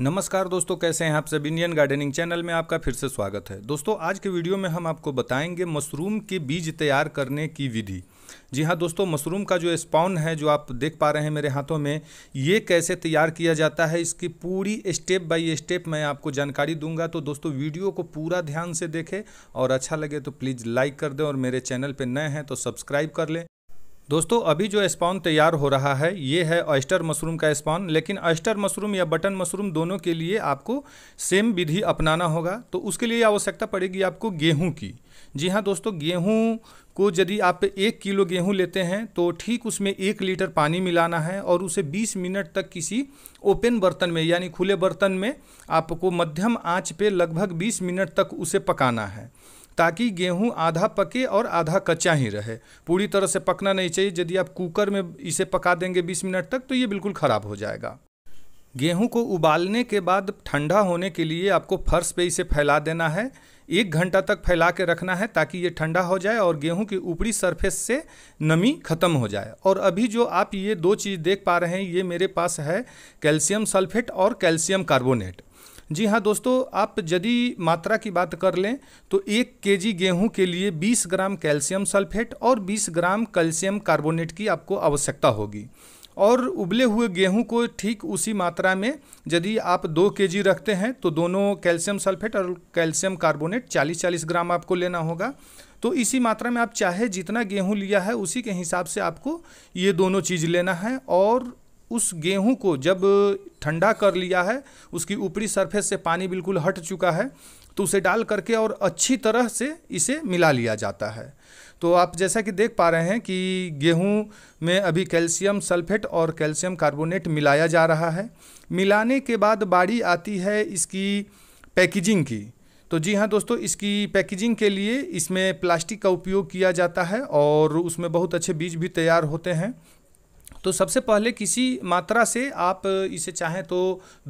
नमस्कार दोस्तों कैसे हैं आप सब इंडियन गार्डनिंग चैनल में आपका फिर से स्वागत है दोस्तों आज के वीडियो में हम आपको बताएंगे मशरूम के बीज तैयार करने की विधि जी हाँ दोस्तों मशरूम का जो स्पॉन है जो आप देख पा रहे हैं मेरे हाथों में ये कैसे तैयार किया जाता है इसकी पूरी स्टेप बाय स्टेप मैं आपको जानकारी दूंगा तो दोस्तों वीडियो को पूरा ध्यान से देखें और अच्छा लगे तो प्लीज़ लाइक कर दें और मेरे चैनल पर नए हैं तो सब्सक्राइब कर लें दोस्तों अभी जो स्पॉन तैयार हो रहा है ये है ऑयस्टर मशरूम का स्पॉन लेकिन ऑयस्टर मशरूम या बटन मशरूम दोनों के लिए आपको सेम विधि अपनाना होगा तो उसके लिए आवश्यकता पड़ेगी आपको गेहूं की जी हाँ दोस्तों गेहूं को यदि आप एक किलो गेहूं लेते हैं तो ठीक उसमें एक लीटर पानी मिलाना है और उसे 20 मिनट तक किसी ओपन बर्तन में यानी खुले बर्तन में आपको मध्यम आँच पे लगभग 20 मिनट तक उसे पकाना है ताकि गेहूं आधा पके और आधा कच्चा ही रहे पूरी तरह से पकना नहीं चाहिए यदि आप कुकर में इसे पका देंगे 20 मिनट तक तो ये बिल्कुल ख़राब हो जाएगा गेहूं को उबालने के बाद ठंडा होने के लिए आपको फर्श पे इसे फैला देना है एक घंटा तक फैला के रखना है ताकि ये ठंडा हो जाए और गेहूं की ऊपरी सरफेस से नमी ख़त्म हो जाए और अभी जो आप ये दो चीज़ देख पा रहे हैं ये मेरे पास है कैल्शियम सल्फेट और कैल्शियम कार्बोनेट जी हाँ दोस्तों आप यदि मात्रा की बात कर लें तो एक के जी गेहूँ के लिए बीस ग्राम कैल्शियम सल्फेट और बीस ग्राम कैल्शियम कार्बोनेट की आपको आवश्यकता होगी और उबले हुए गेहूं को ठीक उसी मात्रा में यदि आप दो के जी रखते हैं तो दोनों कैल्शियम सल्फेट और कैल्शियम कार्बोनेट चालीस चालीस ग्राम आपको लेना होगा तो इसी मात्रा में आप चाहे जितना गेहूं लिया है उसी के हिसाब से आपको ये दोनों चीज़ लेना है और उस गेहूं को जब ठंडा कर लिया है उसकी ऊपरी सरफेस से पानी बिल्कुल हट चुका है तो उसे डाल करके और अच्छी तरह से इसे मिला लिया जाता है तो आप जैसा कि देख पा रहे हैं कि गेहूं में अभी कैल्शियम सल्फेट और कैल्शियम कार्बोनेट मिलाया जा रहा है मिलाने के बाद बाड़ी आती है इसकी पैकेजिंग की तो जी हाँ दोस्तों इसकी पैकेजिंग के लिए इसमें प्लास्टिक का उपयोग किया जाता है और उसमें बहुत अच्छे बीज भी तैयार होते हैं तो सबसे पहले किसी मात्रा से आप इसे चाहें तो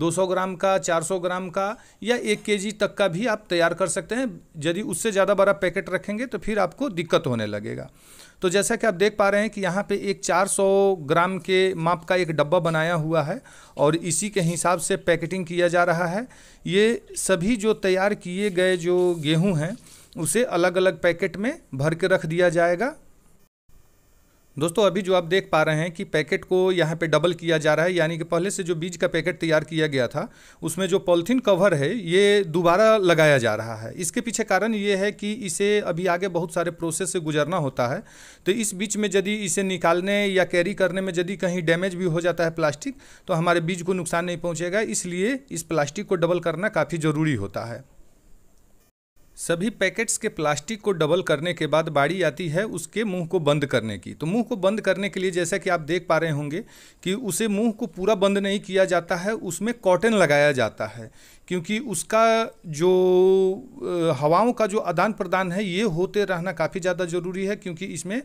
200 ग्राम का 400 ग्राम का या एक के तक का भी आप तैयार कर सकते हैं यदि उससे ज़्यादा बड़ा पैकेट रखेंगे तो फिर आपको दिक्कत होने लगेगा तो जैसा कि आप देख पा रहे हैं कि यहाँ पे एक 400 ग्राम के माप का एक डब्बा बनाया हुआ है और इसी के हिसाब से पैकेटिंग किया जा रहा है ये सभी जो तैयार किए गए जो गेहूँ हैं उसे अलग अलग पैकेट में भर के रख दिया जाएगा दोस्तों अभी जो आप देख पा रहे हैं कि पैकेट को यहाँ पे डबल किया जा रहा है यानी कि पहले से जो बीज का पैकेट तैयार किया गया था उसमें जो पॉलिथीन कवर है ये दोबारा लगाया जा रहा है इसके पीछे कारण ये है कि इसे अभी आगे बहुत सारे प्रोसेस से गुजरना होता है तो इस बीच में यदि इसे निकालने या कैरी करने में यदि कहीं डैमेज भी हो जाता है प्लास्टिक तो हमारे बीज को नुकसान नहीं पहुँचेगा इसलिए इस प्लास्टिक को डबल करना काफ़ी ज़रूरी होता है सभी पैकेट्स के प्लास्टिक को डबल करने के बाद बाड़ी आती है उसके मुंह को बंद करने की तो मुंह को बंद करने के लिए जैसा कि आप देख पा रहे होंगे कि उसे मुंह को पूरा बंद नहीं किया जाता है उसमें कॉटन लगाया जाता है क्योंकि उसका जो हवाओं का जो आदान प्रदान है ये होते रहना काफ़ी ज़्यादा ज़रूरी है क्योंकि इसमें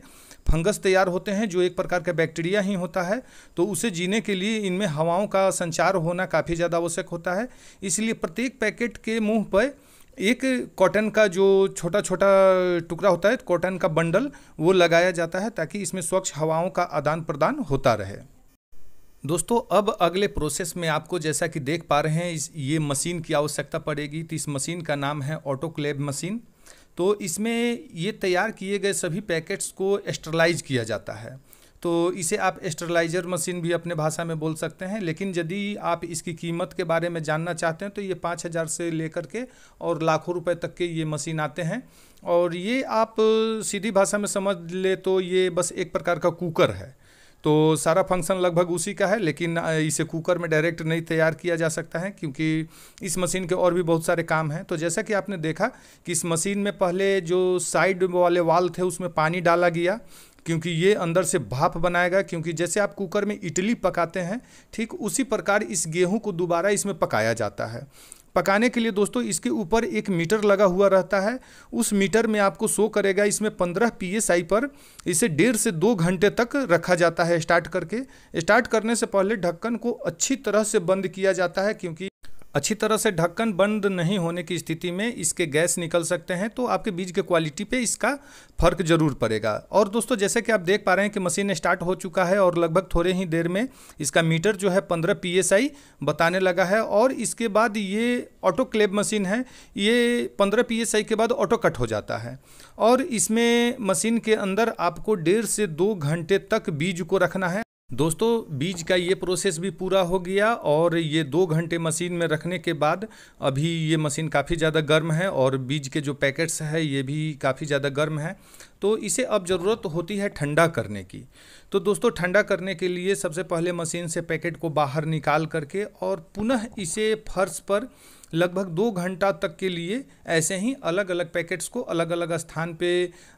फंगस तैयार होते हैं जो एक प्रकार का बैक्टीरिया ही होता है तो उसे जीने के लिए इनमें हवाओं का संचार होना काफ़ी ज़्यादा आवश्यक होता है इसलिए प्रत्येक पैकेट के मुँह पर एक कॉटन का जो छोटा छोटा टुकड़ा होता है कॉटन का बंडल वो लगाया जाता है ताकि इसमें स्वच्छ हवाओं का आदान प्रदान होता रहे दोस्तों अब अगले प्रोसेस में आपको जैसा कि देख पा रहे हैं इस ये मशीन की आवश्यकता पड़ेगी तो इस मशीन का नाम है ऑटोक्लेब मशीन तो इसमें ये तैयार किए गए सभी पैकेट्स को एस्ट्रलाइज किया जाता है तो इसे आप एस्ट्रलाइजर मशीन भी अपने भाषा में बोल सकते हैं लेकिन यदि आप इसकी कीमत के बारे में जानना चाहते हैं तो ये पाँच हज़ार से लेकर के और लाखों रुपए तक के ये मशीन आते हैं और ये आप सीधी भाषा में समझ ले तो ये बस एक प्रकार का कुकर है तो सारा फंक्शन लगभग उसी का है लेकिन इसे कुकर में डायरेक्ट नहीं तैयार किया जा सकता है क्योंकि इस मशीन के और भी बहुत सारे काम हैं तो जैसा कि आपने देखा कि इस मशीन में पहले जो साइड वाले वाल थे उसमें पानी डाला गया क्योंकि ये अंदर से भाप बनाएगा क्योंकि जैसे आप कुकर में इडली पकाते हैं ठीक उसी प्रकार इस गेहूं को दोबारा इसमें पकाया जाता है पकाने के लिए दोस्तों इसके ऊपर एक मीटर लगा हुआ रहता है उस मीटर में आपको शो करेगा इसमें पंद्रह पी पर इसे डेढ़ से दो घंटे तक रखा जाता है स्टार्ट करके स्टार्ट करने से पहले ढक्कन को अच्छी तरह से बंद किया जाता है क्योंकि अच्छी तरह से ढक्कन बंद नहीं होने की स्थिति में इसके गैस निकल सकते हैं तो आपके बीज के क्वालिटी पे इसका फ़र्क ज़रूर पड़ेगा और दोस्तों जैसे कि आप देख पा रहे हैं कि मशीन स्टार्ट हो चुका है और लगभग थोड़े ही देर में इसका मीटर जो है पंद्रह पी बताने लगा है और इसके बाद ये ऑटो क्लेब मशीन है ये पंद्रह पी के बाद ऑटो कट हो जाता है और इसमें मशीन के अंदर आपको डेढ़ से दो घंटे तक बीज को रखना है दोस्तों बीज का ये प्रोसेस भी पूरा हो गया और ये दो घंटे मशीन में रखने के बाद अभी ये मशीन काफ़ी ज़्यादा गर्म है और बीज के जो पैकेट्स है ये भी काफ़ी ज़्यादा गर्म है तो इसे अब ज़रूरत होती है ठंडा करने की तो दोस्तों ठंडा करने के लिए सबसे पहले मशीन से पैकेट को बाहर निकाल करके और पुनः इसे फर्श पर लगभग दो घंटा तक के लिए ऐसे ही अलग अलग पैकेट्स को अलग अलग स्थान पे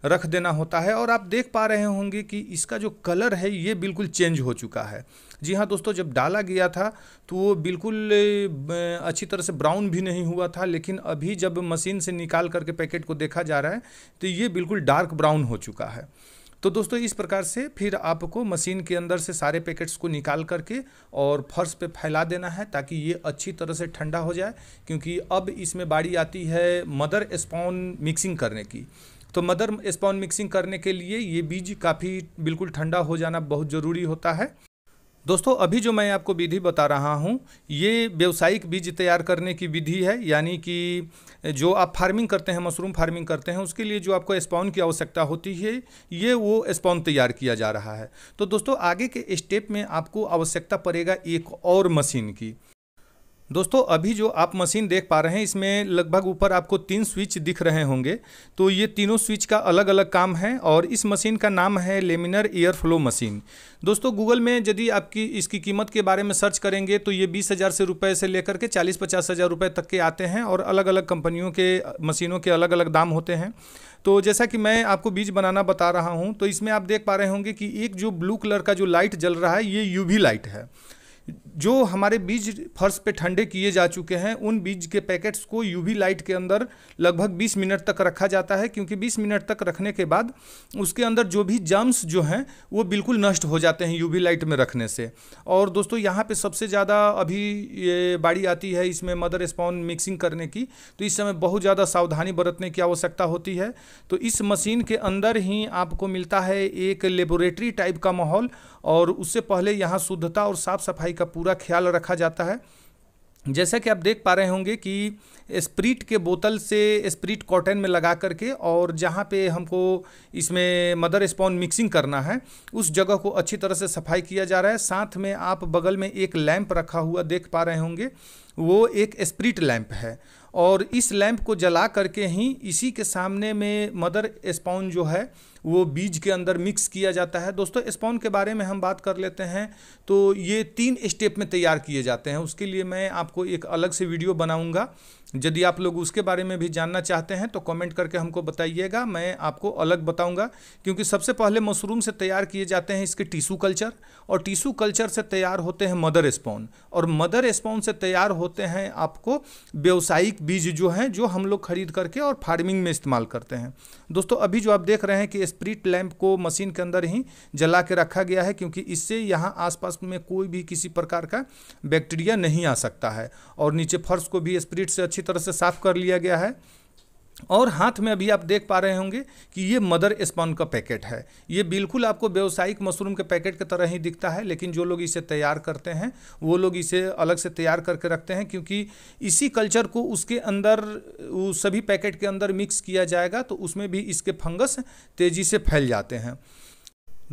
रख देना होता है और आप देख पा रहे होंगे कि इसका जो कलर है ये बिल्कुल चेंज हो चुका है जी हाँ दोस्तों जब डाला गया था तो वो बिल्कुल अच्छी तरह से ब्राउन भी नहीं हुआ था लेकिन अभी जब मशीन से निकाल करके पैकेट को देखा जा रहा है तो ये बिल्कुल डार्क ब्राउन हो चुका है तो दोस्तों इस प्रकार से फिर आपको मशीन के अंदर से सारे पैकेट्स को निकाल करके और फर्श पे फैला देना है ताकि ये अच्छी तरह से ठंडा हो जाए क्योंकि अब इसमें बारी आती है मदर स्पॉन मिक्सिंग करने की तो मदर स्पॉन मिक्सिंग करने के लिए ये बीज काफ़ी बिल्कुल ठंडा हो जाना बहुत ज़रूरी होता है दोस्तों अभी जो मैं आपको विधि बता रहा हूँ ये व्यावसायिक बीज तैयार करने की विधि है यानी कि जो आप फार्मिंग करते हैं मशरूम फार्मिंग करते हैं उसके लिए जो आपको स्पॉन की आवश्यकता होती है ये वो स्पॉन तैयार किया जा रहा है तो दोस्तों आगे के स्टेप में आपको आवश्यकता पड़ेगा एक और मशीन की दोस्तों अभी जो आप मशीन देख पा रहे हैं इसमें लगभग ऊपर आपको तीन स्विच दिख रहे होंगे तो ये तीनों स्विच का अलग अलग काम है और इस मशीन का नाम है लेमिनर एयर फ्लो मशीन दोस्तों गूगल में यदि आपकी इसकी कीमत के बारे में सर्च करेंगे तो ये बीस हज़ार से रुपये से लेकर के चालीस पचास हज़ार रुपये तक के आते हैं और अलग अलग कंपनियों के मशीनों के अलग अलग दाम होते हैं तो जैसा कि मैं आपको बीज बनाना बता रहा हूँ तो इसमें आप देख पा रहे होंगे कि एक जो ब्लू कलर का जो लाइट जल रहा है ये यू लाइट है जो हमारे बीज फर्श पे ठंडे किए जा चुके हैं उन बीज के पैकेट्स को यूवी लाइट के अंदर लगभग 20 मिनट तक रखा जाता है क्योंकि 20 मिनट तक रखने के बाद उसके अंदर जो भी जम्स जो हैं वो बिल्कुल नष्ट हो जाते हैं यूवी लाइट में रखने से और दोस्तों यहाँ पे सबसे ज़्यादा अभी ये बाड़ी आती है इसमें मदर स्पॉन मिक्सिंग करने की तो इस समय बहुत ज़्यादा सावधानी बरतने की आवश्यकता होती है तो इस मशीन के अंदर ही आपको मिलता है एक लेबोरेटरी टाइप का माहौल और उससे पहले यहाँ शुद्धता और साफ़ सफाई का पूरा ख्याल रखा जाता है जैसा कि आप देख पा रहे होंगे कि स्प्रिट के बोतल से स्प्रिट कॉटन में लगा करके और जहाँ पे हमको इसमें मदर स्पॉन मिक्सिंग करना है उस जगह को अच्छी तरह से सफाई किया जा रहा है साथ में आप बगल में एक लैंप रखा हुआ देख पा रहे होंगे वो एक स्प्रिट लैंप है और इस लैंप को जला करके ही इसी के सामने में मदर स्पॉन जो है वो बीज के अंदर मिक्स किया जाता है दोस्तों स्पॉन के बारे में हम बात कर लेते हैं तो ये तीन स्टेप में तैयार किए जाते हैं उसके लिए मैं आपको एक अलग से वीडियो बनाऊँगा यदि आप लोग उसके बारे में भी जानना चाहते हैं तो कमेंट करके हमको बताइएगा मैं आपको अलग बताऊंगा क्योंकि सबसे पहले मशरूम से तैयार किए जाते हैं इसके टिशू कल्चर और टिशू कल्चर से तैयार होते हैं मदर स्पॉन और मदर स्पॉन से तैयार होते हैं आपको व्यावसायिक बीज जो हैं जो हम लोग खरीद करके और फार्मिंग में इस्तेमाल करते हैं दोस्तों अभी जो आप देख रहे हैं कि स्प्रिट लैम्प को मशीन के अंदर ही जला के रखा गया है क्योंकि इससे यहाँ आसपास में कोई भी किसी प्रकार का बैक्टीरिया नहीं आ सकता है और नीचे फर्श को भी स्प्रिट से अच्छी अच्छी तरह से साफ कर लिया गया है और हाथ में अभी आप देख पा रहे होंगे कि ये मदर स्पॉन का पैकेट है ये बिल्कुल आपको व्यावसायिक मशरूम के पैकेट की तरह ही दिखता है लेकिन जो लोग इसे तैयार करते हैं वो लोग इसे अलग से तैयार करके रखते हैं क्योंकि इसी कल्चर को उसके अंदर सभी पैकेट के अंदर मिक्स किया जाएगा तो उसमें भी इसके फंगस तेज़ी से फैल जाते हैं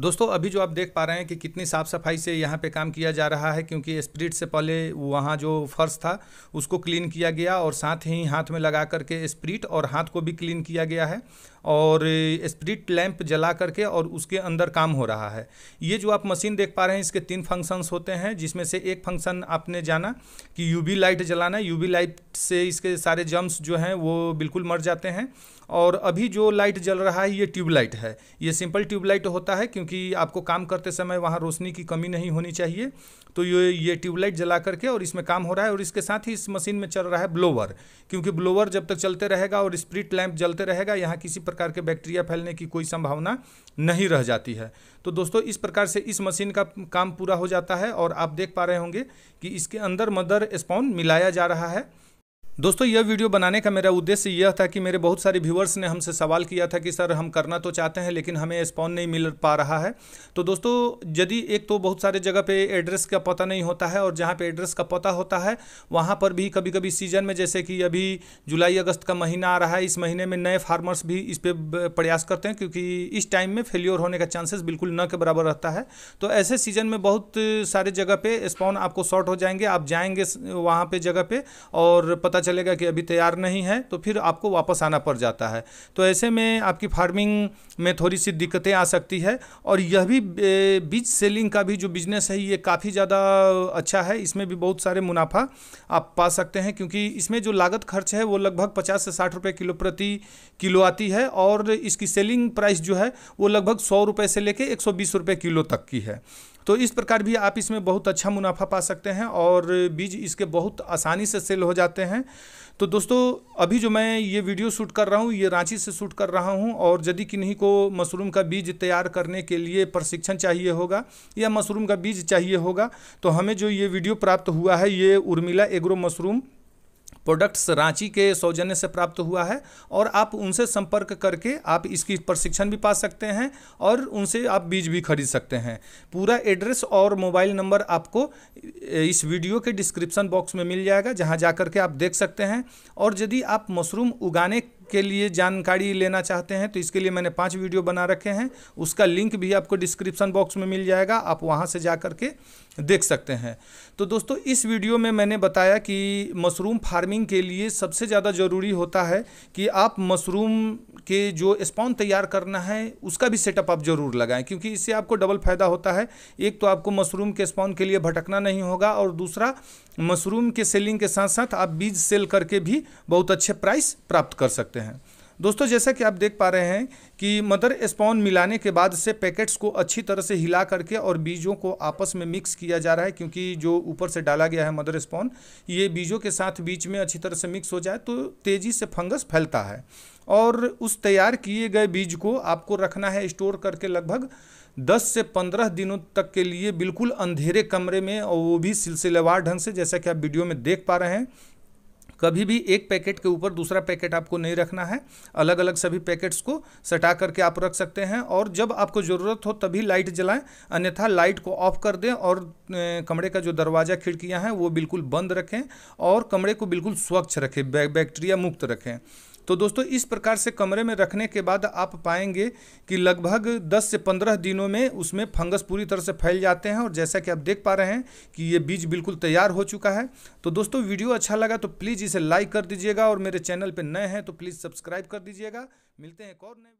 दोस्तों अभी जो आप देख पा रहे हैं कि कितनी साफ़ सफाई से यहाँ पे काम किया जा रहा है क्योंकि स्प्रिट से पहले वहाँ जो फर्श था उसको क्लीन किया गया और साथ ही हाथ में लगा करके स्प्रिट और हाथ को भी क्लीन किया गया है और स्प्रिट लैंप जला करके और उसके अंदर काम हो रहा है ये जो आप मशीन देख पा रहे हैं इसके तीन फंक्शंस होते हैं जिसमें से एक फंक्शन आपने जाना कि यूवी लाइट जलाना यूवी लाइट से इसके सारे जम्स जो हैं वो बिल्कुल मर जाते हैं और अभी जो लाइट जल रहा है ये ट्यूबलाइट है ये सिंपल ट्यूबलाइट होता है क्योंकि आपको काम करते समय वहाँ रोशनी की कमी नहीं होनी चाहिए तो ये ये ट्यूबलाइट जला करके और इसमें काम हो रहा है और इसके साथ ही इस मशीन में चल रहा है ब्लोवर क्योंकि ब्लोवर जब तक चलते रहेगा और स्प्रिट लैंप जलते रहेगा यहाँ किसी प्रकार के बैक्टीरिया फैलने की कोई संभावना नहीं रह जाती है तो दोस्तों इस प्रकार से इस मशीन का काम पूरा हो जाता है और आप देख पा रहे होंगे कि इसके अंदर मदर स्पॉन मिलाया जा रहा है दोस्तों यह वीडियो बनाने का मेरा उद्देश्य यह था कि मेरे बहुत सारे व्यूअर्स ने हमसे सवाल किया था कि सर हम करना तो चाहते हैं लेकिन हमें स्पॉन नहीं मिल पा रहा है तो दोस्तों यदि एक तो बहुत सारे जगह पे एड्रेस का पता नहीं होता है और जहाँ पे एड्रेस का पता होता है वहाँ पर भी कभी कभी सीजन में जैसे कि अभी जुलाई अगस्त का महीना आ रहा है इस महीने में नए फार्मर्स भी इस पर प्रयास करते हैं क्योंकि इस टाइम में फेल्योर होने का चांसेस बिल्कुल न के बराबर रहता है तो ऐसे सीजन में बहुत सारे जगह पर स्पॉन आपको शॉर्ट हो जाएंगे आप जाएंगे वहाँ पर जगह पर और पता चलेगा कि अभी तैयार नहीं है तो फिर आपको वापस आना पड़ जाता है तो ऐसे में आपकी फार्मिंग में थोड़ी सी दिक्कतें आ सकती है और यह भी बीज सेलिंग का भी जो बिजनेस है ये काफ़ी ज़्यादा अच्छा है इसमें भी बहुत सारे मुनाफा आप पा सकते हैं क्योंकि इसमें जो लागत खर्च है वो लगभग पचास से साठ रुपये किलो प्रति किलो आती है और इसकी सेलिंग प्राइस जो है वो लगभग सौ रुपये से लेके एक सौ बीस रुपये किलो तक की है तो इस प्रकार भी आप इसमें बहुत अच्छा मुनाफा पा सकते हैं और बीज इसके बहुत आसानी से सेल हो जाते हैं तो दोस्तों अभी जो मैं ये वीडियो शूट कर रहा हूँ ये रांची से शूट कर रहा हूँ और यदि किन्हीं को मशरूम का बीज तैयार करने के लिए प्रशिक्षण चाहिए होगा या मशरूम का बीज चाहिए होगा तो हमें जो ये वीडियो प्राप्त हुआ है ये Urmila agro mushroom products Ranchi के सौजन्य से प्राप्त हुआ है और आप उनसे संपर्क करके आप इसकी प्रशिक्षण भी पा सकते हैं और उनसे आप बीज भी खरीद सकते हैं पूरा एड्रेस और मोबाइल नंबर आपको इस वीडियो के डिस्क्रिप्शन बॉक्स में मिल जाएगा जहाँ जा के आप देख सकते हैं और यदि आप मशरूम उगाने के लिए जानकारी लेना चाहते हैं तो इसके लिए मैंने पाँच वीडियो बना रखे हैं उसका लिंक भी आपको डिस्क्रिप्शन बॉक्स में मिल जाएगा आप वहाँ से जा कर के देख सकते हैं तो दोस्तों इस वीडियो में मैंने बताया कि मशरूम फार्मिंग के लिए सबसे ज़्यादा ज़रूरी होता है कि आप मशरूम के जो स्पॉन तैयार करना है उसका भी सेटअप आप ज़रूर लगाएं क्योंकि इससे आपको डबल फ़ायदा होता है एक तो आपको मशरूम के स्पॉन के लिए भटकना नहीं होगा और दूसरा मशरूम के सेलिंग के साथ साथ आप बीज सेल करके भी बहुत अच्छे प्राइस प्राप्त कर सकते हैं होते हैं दोस्तों जैसा कि आप देख पा रहे हैं कि मदर स्पॉन मिलाने के बाद से पैकेट्स को अच्छी तरह से हिला करके और बीजों को आपस में मिक्स किया जा रहा है क्योंकि जो ऊपर से डाला गया है मदर स्पॉन ये बीजों के साथ बीच में अच्छी तरह से मिक्स हो जाए तो तेज़ी से फंगस फैलता है और उस तैयार किए गए बीज को आपको रखना है स्टोर करके लगभग दस से पंद्रह दिनों तक के लिए बिल्कुल अंधेरे कमरे में और वो भी सिलसिलेवार ढंग से जैसा कि आप वीडियो में देख पा रहे हैं कभी भी एक पैकेट के ऊपर दूसरा पैकेट आपको नहीं रखना है अलग अलग सभी पैकेट्स को सटा करके आप रख सकते हैं और जब आपको ज़रूरत हो तभी लाइट जलाएं अन्यथा लाइट को ऑफ कर दें और कमरे का जो दरवाज़ा खिड़कियाँ हैं वो बिल्कुल बंद रखें और कमरे को बिल्कुल स्वच्छ रखें बैक्टीरिया मुक्त रखें तो दोस्तों इस प्रकार से कमरे में रखने के बाद आप पाएंगे कि लगभग 10 से 15 दिनों में उसमें फंगस पूरी तरह से फैल जाते हैं और जैसा कि आप देख पा रहे हैं कि ये बीज बिल्कुल तैयार हो चुका है तो दोस्तों वीडियो अच्छा लगा तो प्लीज़ इसे लाइक कर दीजिएगा और मेरे चैनल पर नए हैं तो प्लीज़ सब्सक्राइब कर दीजिएगा मिलते हैं एक और नए